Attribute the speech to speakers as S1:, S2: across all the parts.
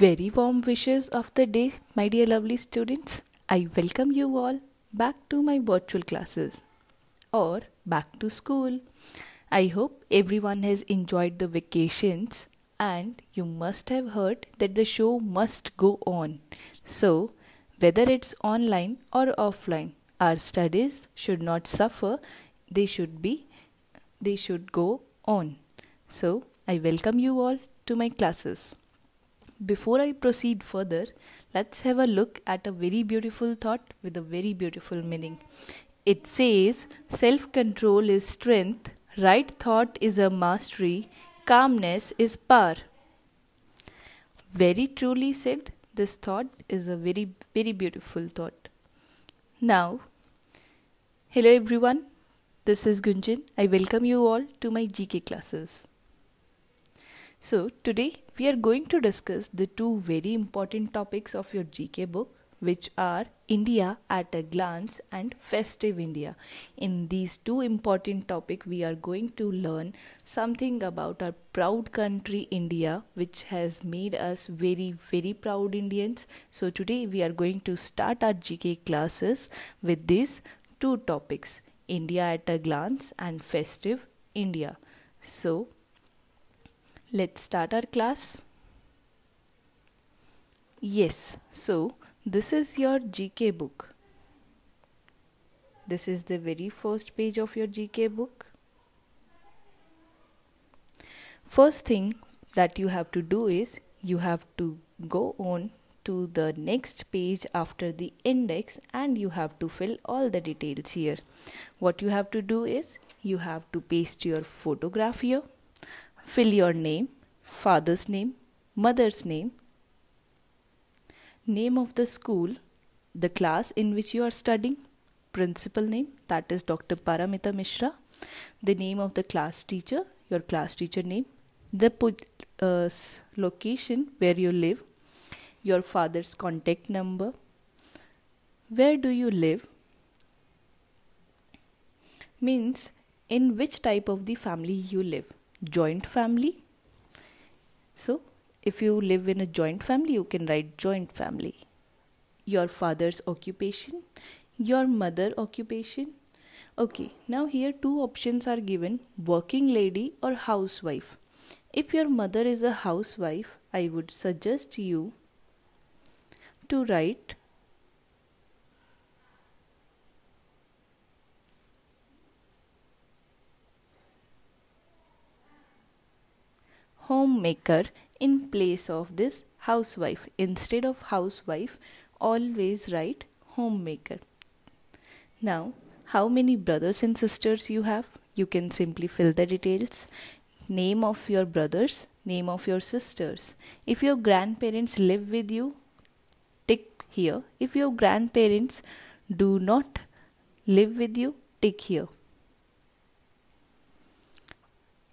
S1: Very warm wishes of the day, my dear lovely students. I welcome you all back to my virtual classes or back to school. I hope everyone has enjoyed the vacations and you must have heard that the show must go on. So, whether it's online or offline, our studies should not suffer. They should be they should go on. So, I welcome you all to my classes. Before I proceed further, let's have a look at a very beautiful thought with a very beautiful meaning. It says self control is strength, right thought is a mastery, calmness is power. Very truly said, this thought is a very, very beautiful thought. Now, hello everyone, this is Gunjin. I welcome you all to my GK classes. So today we are going to discuss the two very important topics of your GK book which are India at a glance and festive India. In these two important topic we are going to learn something about our proud country India which has made us very very proud Indians. So today we are going to start our GK classes with these two topics India at a glance and festive India. So Let's start our class. Yes, so this is your GK book. This is the very first page of your GK book. First thing that you have to do is you have to go on to the next page after the index and you have to fill all the details here. What you have to do is you have to paste your photograph here Fill your name, father's name, mother's name, name of the school, the class in which you are studying, principal name, that is Dr. Paramita Mishra, the name of the class teacher, your class teacher name, the uh, location where you live, your father's contact number, where do you live, means in which type of the family you live joint family so if you live in a joint family you can write joint family your father's occupation your mother occupation okay now here two options are given working lady or housewife if your mother is a housewife i would suggest you to write homemaker in place of this housewife. Instead of housewife, always write homemaker. Now, how many brothers and sisters you have? You can simply fill the details. Name of your brothers, name of your sisters. If your grandparents live with you, tick here. If your grandparents do not live with you, tick here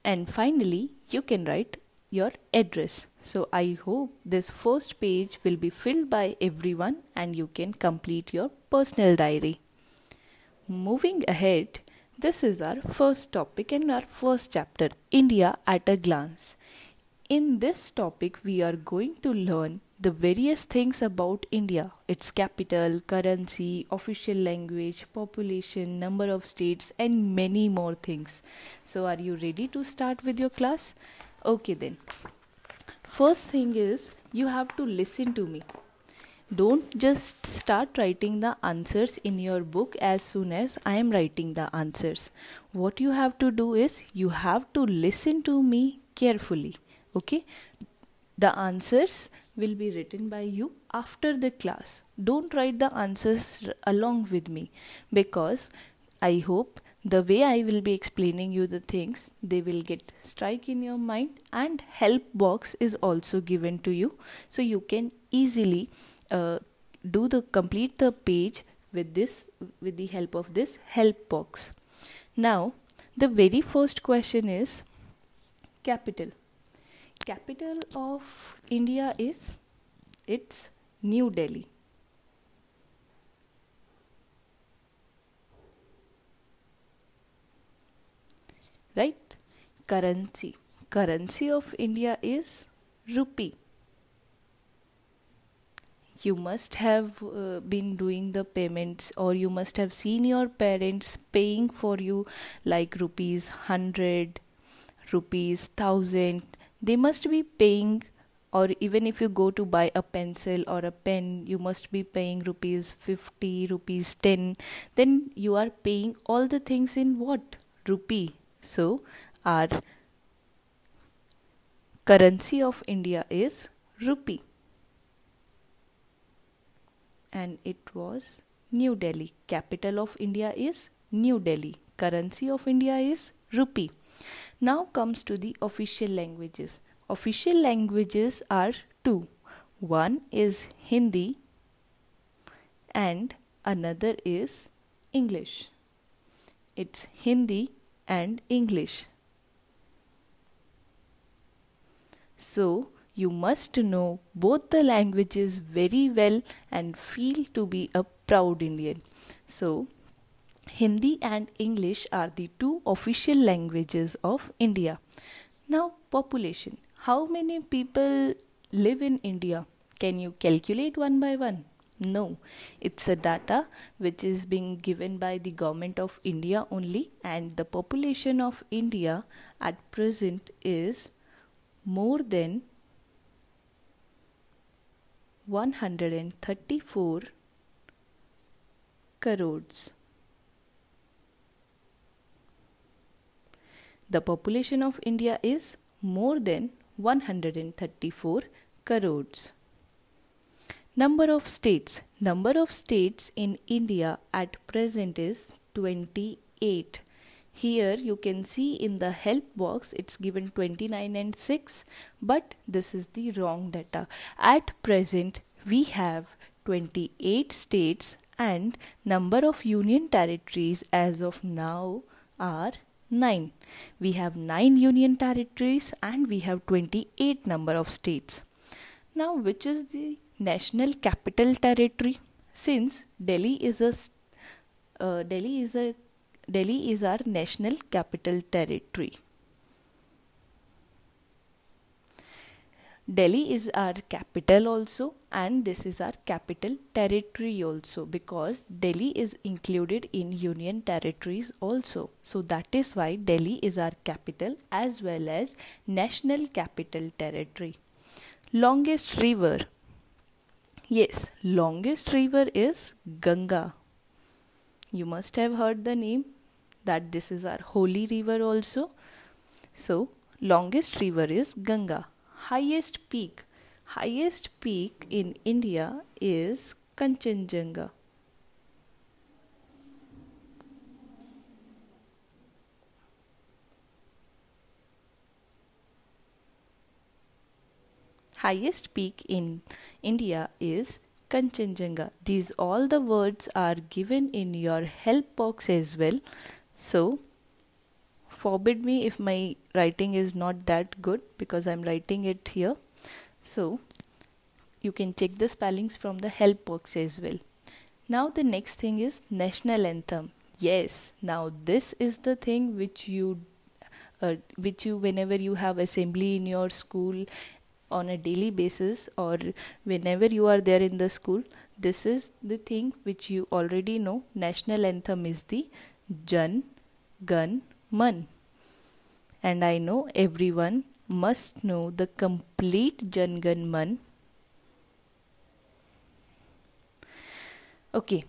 S1: and finally you can write your address so i hope this first page will be filled by everyone and you can complete your personal diary moving ahead this is our first topic and our first chapter india at a glance in this topic we are going to learn the various things about India its capital, currency, official language, population, number of states, and many more things. So, are you ready to start with your class? Okay, then. First thing is you have to listen to me. Don't just start writing the answers in your book as soon as I am writing the answers. What you have to do is you have to listen to me carefully okay the answers will be written by you after the class. Don't write the answers along with me because I hope the way I will be explaining you the things, they will get strike in your mind and help box is also given to you. So you can easily uh, do the complete the page with this with the help of this help box. Now the very first question is capital capital of India is? It's New Delhi. Right? Currency. Currency of India is rupee. You must have uh, been doing the payments, or you must have seen your parents paying for you like rupees 100, rupees 1000, they must be paying or even if you go to buy a pencil or a pen you must be paying rupees 50 rupees 10 then you are paying all the things in what rupee so our currency of india is rupee and it was new delhi capital of india is new delhi currency of india is rupee now comes to the official languages. Official languages are two. One is Hindi and another is English. It's Hindi and English. So, you must know both the languages very well and feel to be a proud Indian. So, Hindi and English are the two official languages of India. Now, population. How many people live in India? Can you calculate one by one? No, it's a data which is being given by the government of India only, and the population of India at present is more than 134 crores. The population of India is more than 134 crores. Number of states. Number of states in India at present is 28. Here you can see in the help box it's given 29 and 6 but this is the wrong data. At present we have 28 states and number of union territories as of now are 9. We have 9 union territories and we have 28 number of states. Now which is the national capital territory? Since Delhi is a uh, Delhi is a Delhi is our national capital territory. Delhi is our capital also and this is our capital territory also because Delhi is included in union territories also so that is why Delhi is our capital as well as national capital territory longest river yes longest river is Ganga you must have heard the name that this is our holy river also so longest river is Ganga highest peak highest peak in India is Kanchenjunga. Highest peak in India is Kanchenjunga. These all the words are given in your help box as well. So, forbid me if my writing is not that good because I'm writing it here. So you can check the spellings from the help box as well. Now the next thing is national anthem. Yes, now this is the thing which you uh, which you whenever you have assembly in your school on a daily basis or whenever you are there in the school this is the thing which you already know national anthem is the jan gan man and i know everyone must know the complete Man. Okay,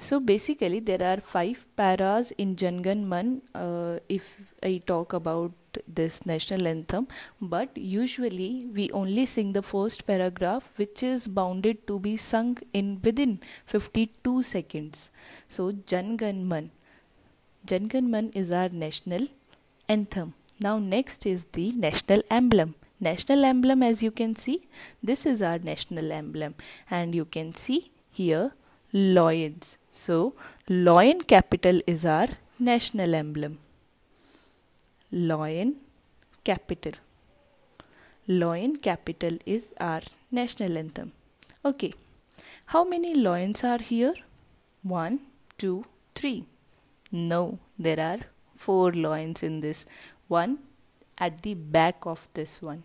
S1: so basically there are five paras in Janganman uh, if I talk about this national anthem, but usually we only sing the first paragraph which is bounded to be sung in within 52 seconds. So Janganman, Man is our national anthem. Now next is the national emblem. National emblem as you can see, this is our national emblem and you can see here lions. So lion capital is our national emblem. Lion capital. Lion capital is our national anthem. Okay. How many lions are here? One, two, three. No, there are four lions in this one at the back of this one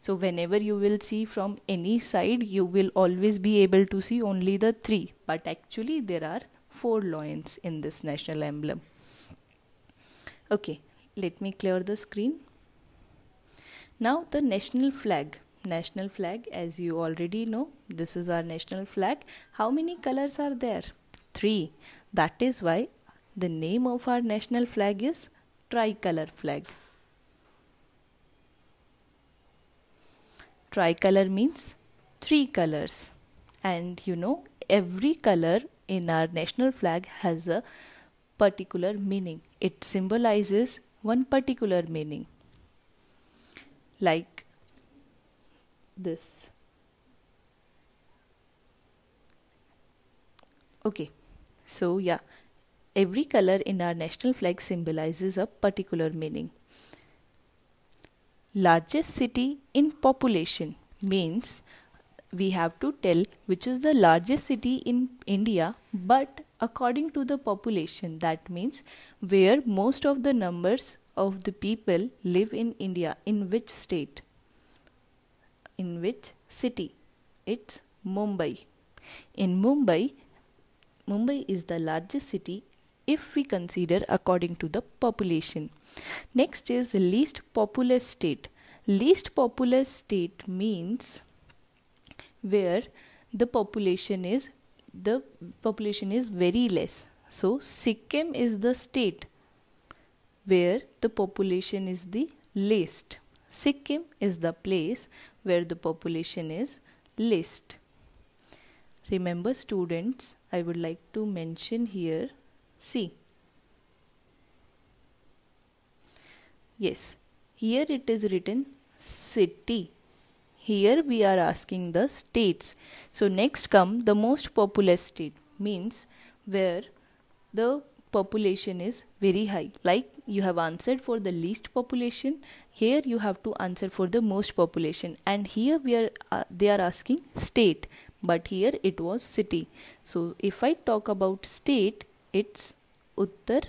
S1: so whenever you will see from any side you will always be able to see only the three but actually there are four loins in this national emblem okay let me clear the screen now the national flag national flag as you already know this is our national flag how many colors are there three that is why the name of our national flag is tricolor flag tricolor means three colors and you know every color in our national flag has a particular meaning it symbolizes one particular meaning like this okay so yeah every color in our national flag symbolizes a particular meaning largest city in population means we have to tell which is the largest city in India but according to the population that means where most of the numbers of the people live in India in which state in which city it's Mumbai in Mumbai Mumbai is the largest city if we consider according to the population Next is least populous state. Least populous state means where the population is the population is very less. So Sikkim is the state where the population is the least. Sikkim is the place where the population is least. Remember students, I would like to mention here, see Yes, here it is written city. Here we are asking the states. So next come the most populous state means where the population is very high. Like you have answered for the least population, here you have to answer for the most population. And here we are uh, they are asking state, but here it was city. So if I talk about state, it's Uttar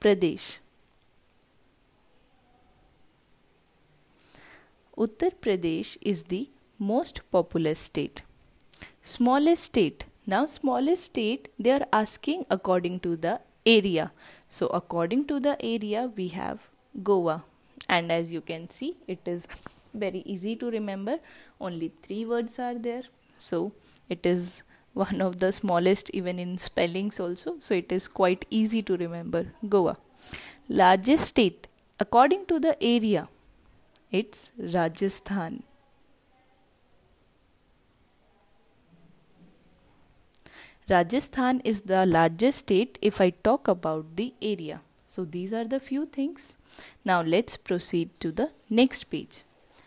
S1: Pradesh. Uttar Pradesh is the most populous state. Smallest state. Now, smallest state, they are asking according to the area. So, according to the area, we have Goa. And as you can see, it is very easy to remember. Only three words are there. So, it is one of the smallest even in spellings also. So, it is quite easy to remember. Goa. Largest state, according to the area, it's Rajasthan. Rajasthan is the largest state if I talk about the area. So these are the few things. Now let's proceed to the next page.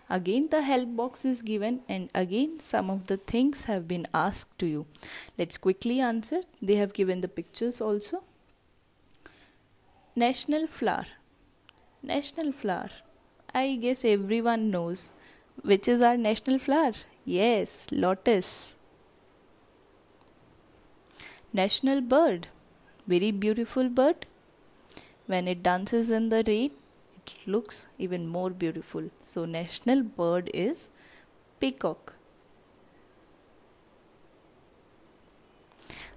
S1: Again the help box is given and again some of the things have been asked to you. Let's quickly answer. They have given the pictures also. National flower. National flower. I guess everyone knows, which is our national flower. Yes, lotus. National bird. Very beautiful bird. When it dances in the rain, it looks even more beautiful. So, national bird is peacock.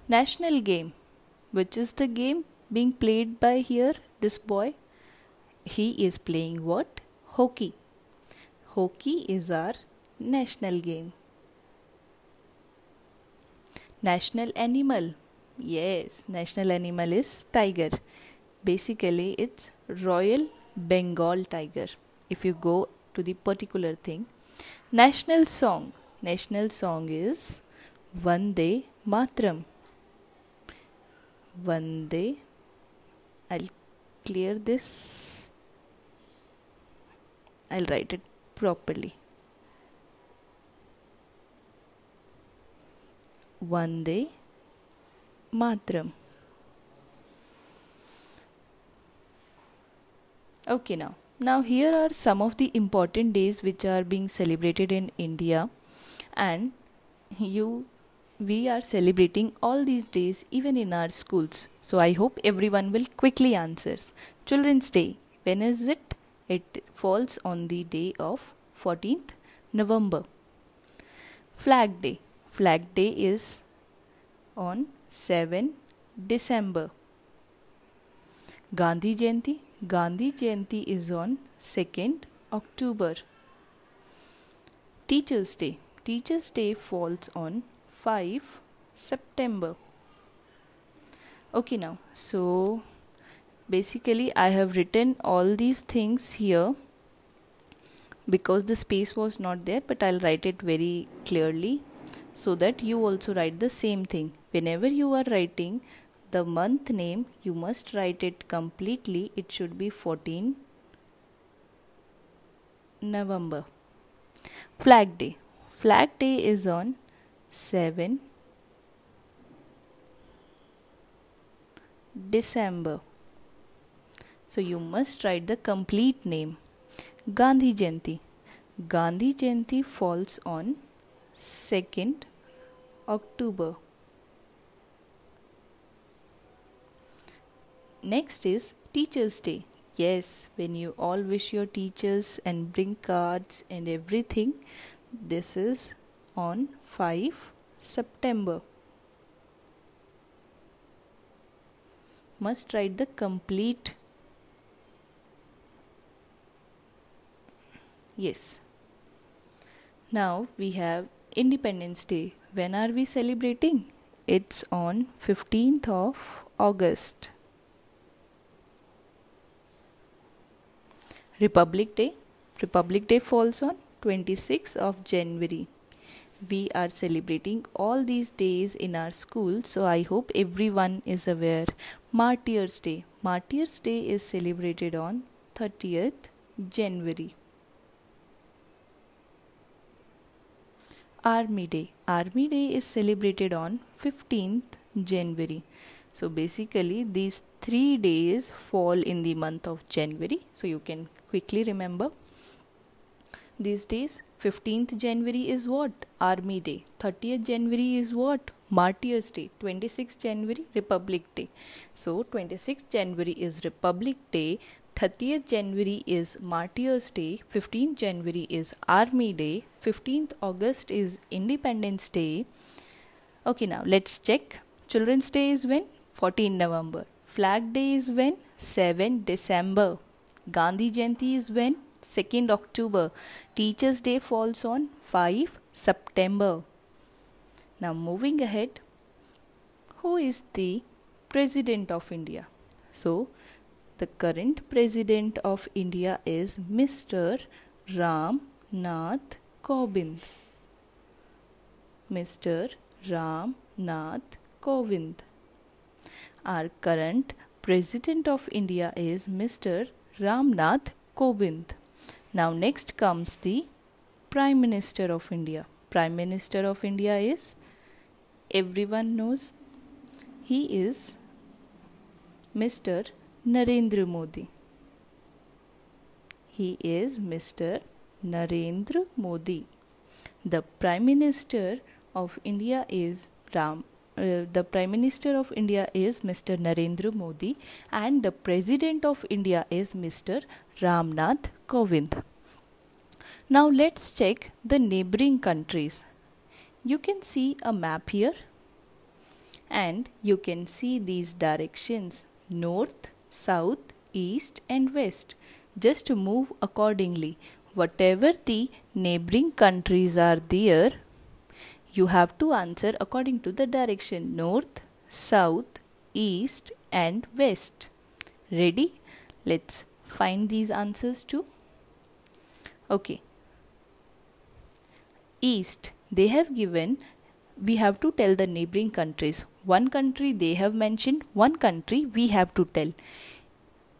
S1: National game. Which is the game being played by here, this boy? He is playing what? hockey. Hockey is our national game. National animal. Yes, national animal is tiger. Basically, it's Royal Bengal tiger. If you go to the particular thing, national song. National song is Vande Matram. Vande. I'll clear this. I'll write it properly. Vande Matram. Okay, now. Now, here are some of the important days which are being celebrated in India, and you we are celebrating all these days even in our schools so i hope everyone will quickly answers children's day when is it it falls on the day of 14th November. Flag Day. Flag Day is on 7 December. Gandhi Jayanti. Gandhi Jayanti is on 2nd October. Teachers Day. Teachers Day falls on 5 September. Okay now, so basically I have written all these things here because the space was not there but I'll write it very clearly so that you also write the same thing whenever you are writing the month name you must write it completely it should be 14 November flag day flag day is on 7 December so you must write the complete name. Gandhi Jayanti. Gandhi Jayanti falls on 2nd October. Next is Teacher's Day. Yes, when you all wish your teachers and bring cards and everything, this is on 5 September. Must write the complete Yes. Now we have Independence Day. When are we celebrating? It's on 15th of August. Republic Day. Republic Day falls on 26th of January. We are celebrating all these days in our school, so I hope everyone is aware. Martyrs Day. Martyrs Day is celebrated on 30th January. Army Day. Army Day is celebrated on 15th January. So basically these three days fall in the month of January. So you can quickly remember these days 15th January is what? Army Day. 30th January is what? Martyrs Day. 26th January Republic Day. So 26th January is Republic Day. 30th January is Martyrs' Day, 15th January is Army Day, 15th August is Independence Day. Okay, now let's check. Children's Day is when? 14 November. Flag Day is when? 7 December. Gandhi Jayanti is when? 2nd October. Teachers' Day falls on 5 September. Now moving ahead, who is the President of India? So, the current President of India is Mr. Ram Nath Kovind. Mr. Ram Nath Kovind. Our current President of India is Mr. Ram Nath Kovind. Now, next comes the Prime Minister of India. Prime Minister of India is everyone knows he is Mr. Narendra Modi. He is Mr. Narendra Modi. The Prime Minister of India is Ram. Uh, the Prime Minister of India is Mr. Narendra Modi and the President of India is Mr. Ramnath Kovind. Now let's check the neighboring countries. You can see a map here and you can see these directions north, south, east, and west, just to move accordingly. Whatever the neighboring countries are there, you have to answer according to the direction north, south, east, and west. Ready? Let's find these answers too. Okay. East, they have given we have to tell the neighboring countries. One country they have mentioned, one country we have to tell.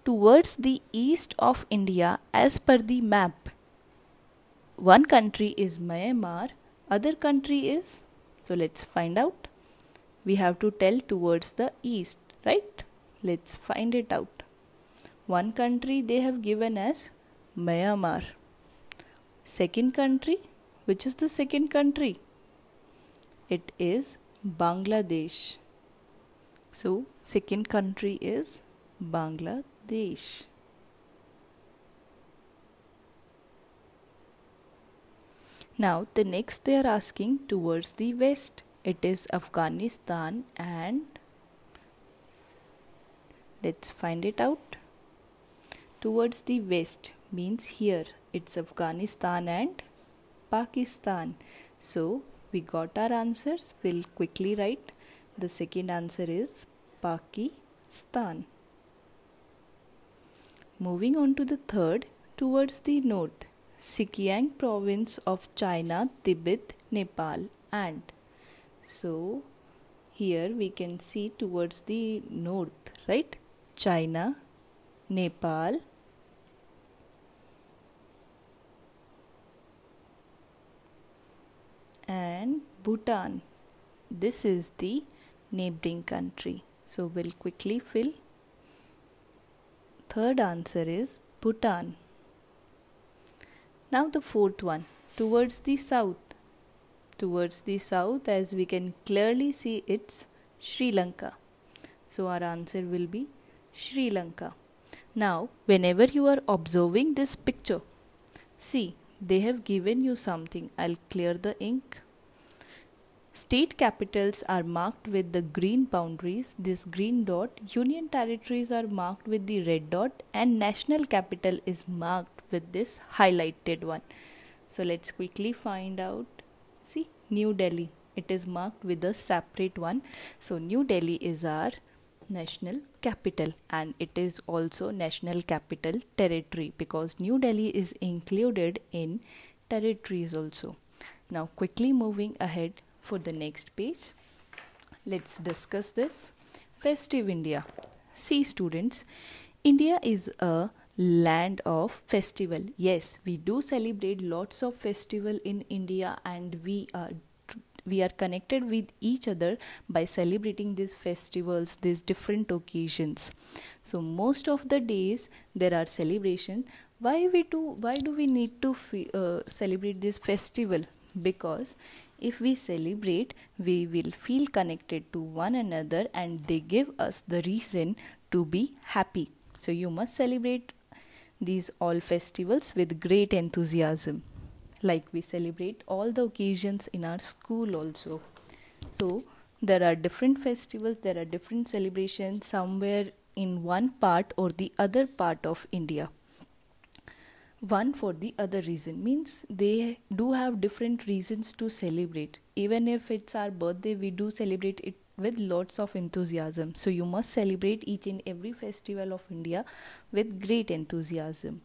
S1: Towards the east of India, as per the map, one country is Myanmar, other country is. So let's find out. We have to tell towards the east, right? Let's find it out. One country they have given as Myanmar. Second country, which is the second country? it is Bangladesh. So, second country is Bangladesh. Now, the next they are asking towards the west. It is Afghanistan and let's find it out. Towards the west means here. It's Afghanistan and Pakistan. So, we got our answers, we'll quickly write. The second answer is Pakistan. Moving on to the third, towards the north, Sikiang province of China, Tibet, Nepal, and. So, here we can see towards the north, right? China, Nepal, and Bhutan. This is the neighboring country. So we'll quickly fill. Third answer is Bhutan. Now the fourth one towards the south. Towards the south, as we can clearly see, it's Sri Lanka. So our answer will be Sri Lanka. Now, whenever you are observing this picture, see they have given you something. I'll clear the ink. State capitals are marked with the green boundaries, this green dot, union territories are marked with the red dot, and national capital is marked with this highlighted one. So let's quickly find out. See, New Delhi, it is marked with a separate one. So, New Delhi is our national capital and it is also national capital territory because New Delhi is included in territories also. Now quickly moving ahead for the next page. Let's discuss this. Festive India. See students, India is a land of festival yes we do celebrate lots of festival in india and we uh, we are connected with each other by celebrating these festivals, these different occasions. So most of the days there are celebration. Why we do? Why do we need to uh, celebrate this festival? Because if we celebrate, we will feel connected to one another, and they give us the reason to be happy. So you must celebrate these all festivals with great enthusiasm like we celebrate all the occasions in our school also so there are different festivals there are different celebrations somewhere in one part or the other part of india one for the other reason means they do have different reasons to celebrate even if it's our birthday we do celebrate it with lots of enthusiasm so you must celebrate each and every festival of india with great enthusiasm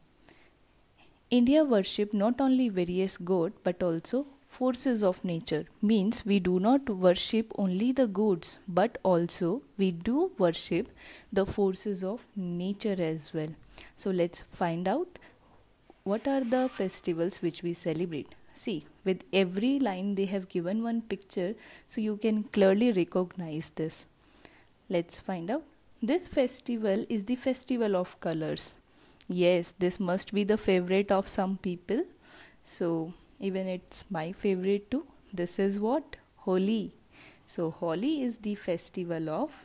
S1: India worship not only various god but also forces of nature means we do not worship only the gods but also we do worship the forces of nature as well so let's find out what are the festivals which we celebrate see with every line they have given one picture so you can clearly recognize this let's find out this festival is the festival of colors yes this must be the favorite of some people so even it's my favorite too this is what holi so holi is the festival of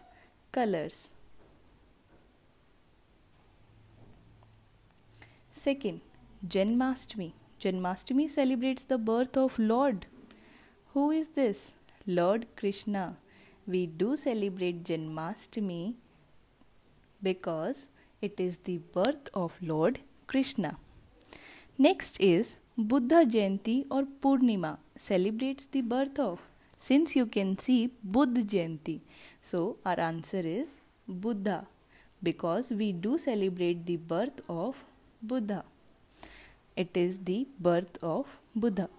S1: colors second janmashtami janmashtami celebrates the birth of lord who is this lord krishna we do celebrate janmashtami because it is the birth of Lord Krishna. Next is Buddha Jayanti or Purnima celebrates the birth of. Since you can see Buddha Jayanti, so our answer is Buddha because we do celebrate the birth of Buddha. It is the birth of Buddha.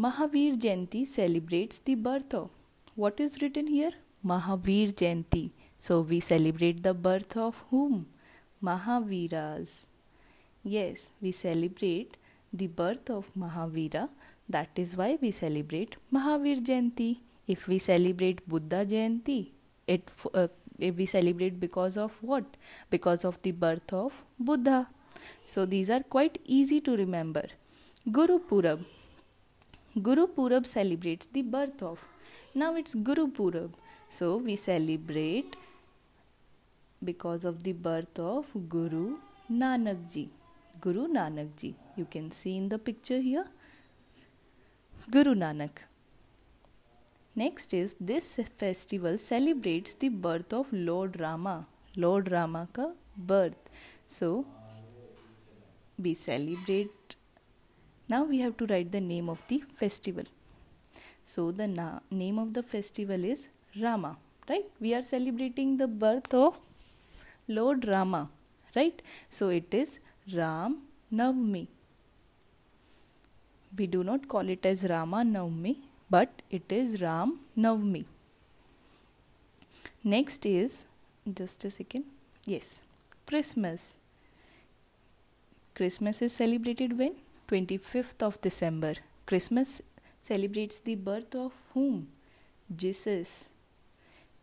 S1: Mahavir Jayanti celebrates the birth of. What is written here? Mahavir Jayanti. So we celebrate the birth of whom? Mahaviras. Yes, we celebrate the birth of Mahavira. That is why we celebrate Mahavir Jayanti. If we celebrate Buddha Jayanti, it uh, we celebrate because of what? Because of the birth of Buddha. So these are quite easy to remember. Guru Purab. Guru Purab celebrates the birth of. Now it's Guru Purab. So we celebrate because of the birth of Guru Nanak Ji. Guru Nanak Ji. You can see in the picture here Guru Nanak. Next is this festival celebrates the birth of Lord Rama. Lord Rama ka birth. So we celebrate. Now we have to write the name of the festival. So the na- name of the festival is Rama, right? We are celebrating the birth of Lord Rama, right? So it is Ram Navmi. We do not call it as Rama Navmi, but it is Ram Navmi. Next is, just a second, yes, Christmas. Christmas is celebrated when? 25th of December. Christmas celebrates the birth of whom? Jesus.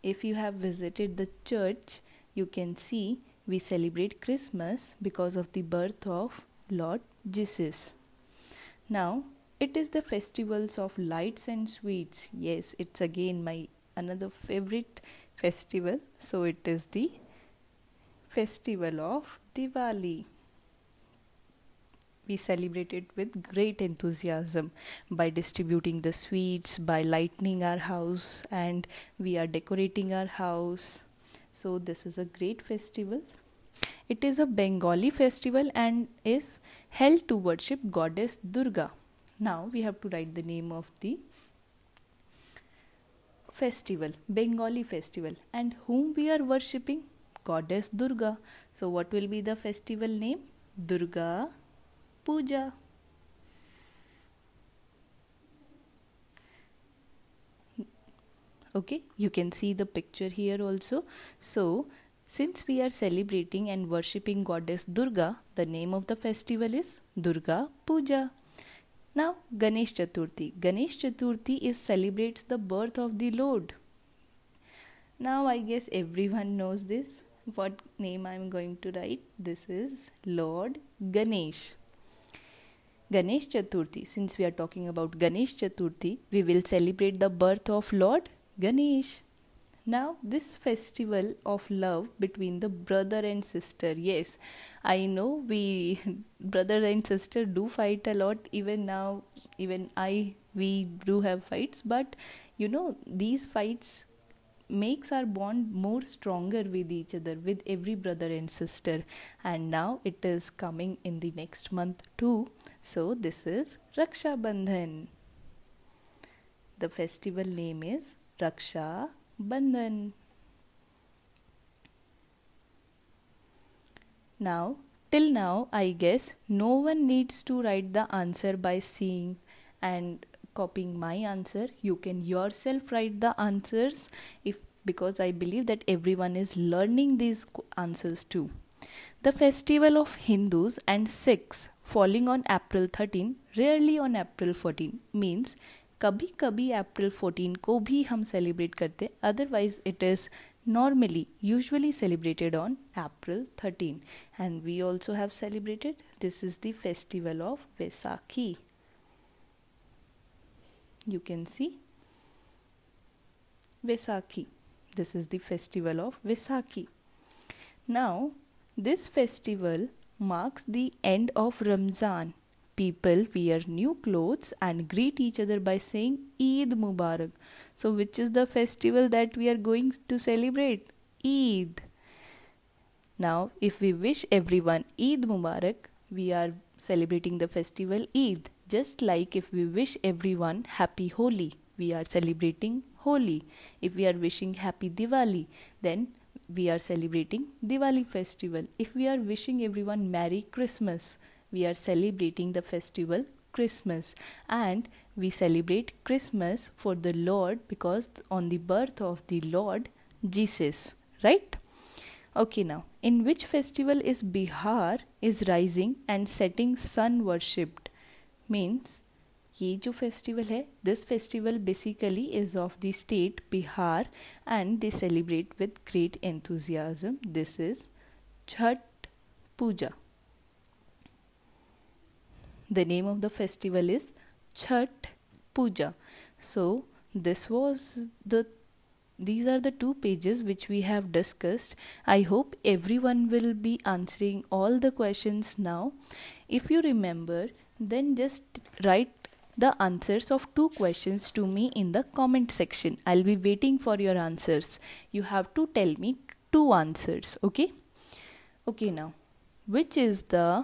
S1: If you have visited the church, you can see we celebrate Christmas because of the birth of Lord Jesus. Now, it is the festivals of lights and sweets. Yes, it's again my another favorite festival. So, it is the festival of Diwali. We celebrate it with great enthusiasm by distributing the sweets, by lightening our house, and we are decorating our house so, this is a great festival. It is a Bengali festival and is held to worship goddess Durga. Now, we have to write the name of the festival, Bengali festival, and whom we are worshipping? Goddess Durga. So, what will be the festival name? Durga Puja. okay you can see the picture here also so since we are celebrating and worshipping goddess Durga, the name of the festival is Durga Puja. Now, Ganesh Chaturthi. Ganesh Chaturthi is celebrates the birth of the Lord. Now, I guess everyone knows this. What name I am going to write? This is Lord Ganesh. Ganesh Chaturthi. Since we are talking about Ganesh Chaturthi, we will celebrate the birth of Lord Ganesh. Now, this festival of love between the brother and sister. Yes, I know we brother and sister do fight a lot, even now, even I, we do have fights, but you know, these fights makes our bond more stronger with each other with every brother and sister and now it is coming in the next month too so this is raksha bandhan the festival name is Raksha bandhan now till now i guess no one needs to write the answer by seeing and copying my answer you can yourself write the answers if because i believe that everyone is learning these answers too the festival of hindus and sikhs falling on april 13 rarely on april 14 means कभी कभी अप्रैल 14 को भी हम celebrate करते हैं otherwise it is normally usually celebrated on April 13 and we also have celebrated this is the festival of Vaisakhi you can see Vaisakhi this is the festival of Vaisakhi now this festival marks the end of Ramzan people wear new clothes and greet each other by saying Eid Mubarak. So, which is the festival that we are going to celebrate? Eid. Now, if we wish everyone Eid Mubarak, we are celebrating the festival Eid. Just like if we wish everyone Happy Holi, we are celebrating Holi. If we are wishing Happy Diwali, then we are celebrating Diwali festival. If we are wishing everyone Merry Christmas, we are celebrating the festival Christmas and we celebrate Christmas for the Lord because on the birth of the Lord Jesus, right? Okay, now in which festival is Bihar is rising and setting sun worshipped? Means ये जो festival है this festival basically is of the state Bihar, and they celebrate with great enthusiasm. This is Chhath Puja the name of the festival is Chhat Puja. So this was the these are the two pages which we have discussed. I hope everyone will be answering all the questions now. If you remember, then just write the answers of two questions to me in the comment section. I'll be waiting for your answers. You have to tell me two answers, okay? Okay, now, which is the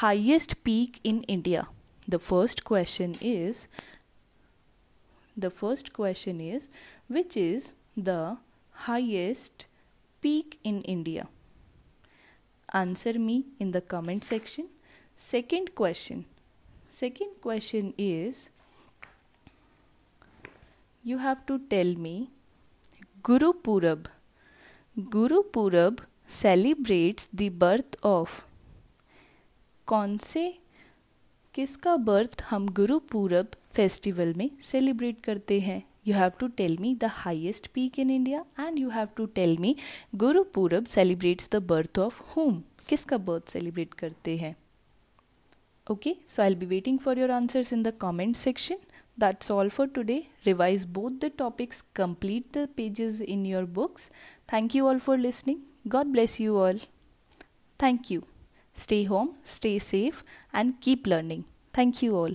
S1: highest peak in India? The first question is the first question is which is the highest peak in India? Answer me in the comment section. Second question. Second question is you have to tell me Guru Purab. Guru Purab celebrates the birth of कौन से किसका birth हम गुरु पूरब festival में celebrate करते हैं you have to tell me the highest peak in India and you have to tell me Guru Purab celebrates the birth of whom किसका बर्थ सेलिब्रेट करते हैं okay so I'll be waiting for your answers in the comment section that's all for today revise both the topics complete the pages in your books thank you all for listening God bless you all thank you Stay home, stay safe, and keep learning. Thank you all.